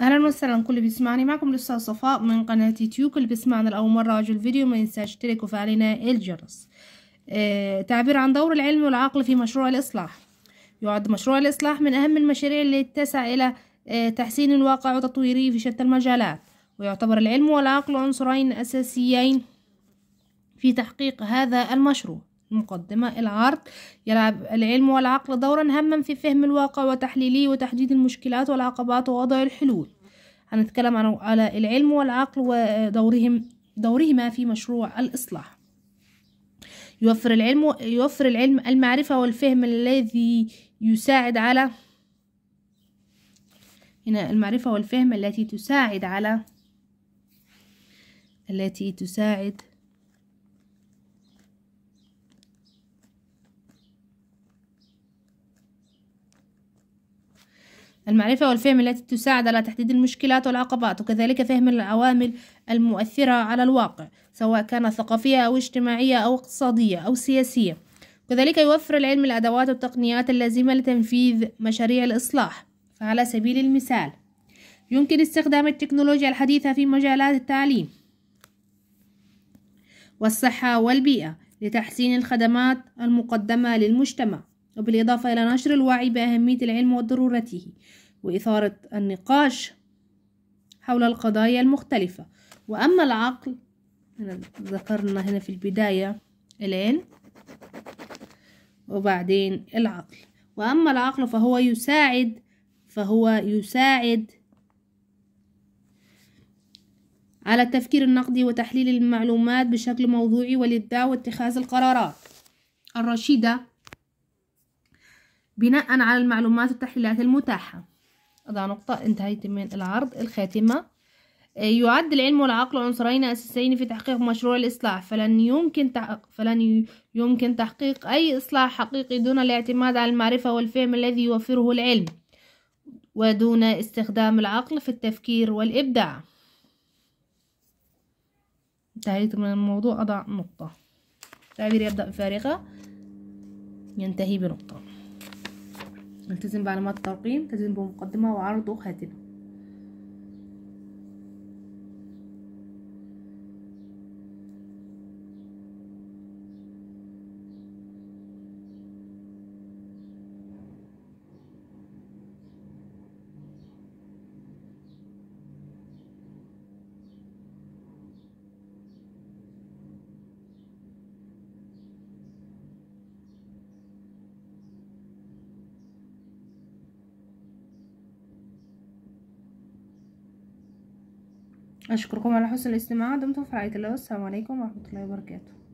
اهلا وسهلا كل بيسمعني معكم لسه صفاء من قناه يوتيوب اللي بيسمعنا لاول مره عاجل الفيديو ما ينساش تشترك وفعلنا الجرس آه تعبير عن دور العلم والعقل في مشروع الاصلاح يعد مشروع الاصلاح من اهم المشاريع اللي تسعى الى آه تحسين الواقع وتطويره في شتى المجالات ويعتبر العلم والعقل عنصرين اساسيين في تحقيق هذا المشروع مقدمة العرض يلعب العلم والعقل دورا هاما في فهم الواقع وتحليله وتحديد المشكلات والعقبات ووضع الحلول هنتكلم على العلم والعقل ودورهم دورهما في مشروع الإصلاح يوفر العلم يوفر العلم المعرفة والفهم الذي يساعد على هنا المعرفة والفهم التي تساعد على التي تساعد المعرفة والفهم التي تساعد على تحديد المشكلات والعقبات وكذلك فهم العوامل المؤثرة على الواقع سواء كانت ثقافية أو اجتماعية أو اقتصادية أو سياسية كذلك يوفر العلم الأدوات والتقنيات اللازمة لتنفيذ مشاريع الإصلاح فعلى سبيل المثال يمكن استخدام التكنولوجيا الحديثة في مجالات التعليم والصحة والبيئة لتحسين الخدمات المقدمة للمجتمع وبالإضافة إلى نشر الوعي بأهمية العلم وضرورته وإثارة النقاش حول القضايا المختلفة وأما العقل ذكرنا هنا في البداية العلم وبعدين العقل وأما العقل فهو يساعد فهو يساعد على التفكير النقدي وتحليل المعلومات بشكل موضوعي والإبداع واتخاذ القرارات الرشيدة بناء على المعلومات والتحليلات المتاحة أضع نقطة انتهيت من العرض الخاتمة آه، يعد العلم والعقل عنصرين أساسيين في تحقيق مشروع الإصلاح فلن يمكن تحقيق فلن يمكن تحقيق أي إصلاح حقيقي دون الاعتماد على المعرفة والفهم الذي يوفره العلم ودون استخدام العقل في التفكير والإبداع انتهيت من الموضوع أضع نقطة تعبير يبدأ بفارغة ينتهي بنقطة التزم بعلامات الترقيم تلتزم بمقدمة وعرض وخاتمة اشكركم على حسن الاستماع دمتم في رعايه الله والسلام عليكم ورحمه الله وبركاته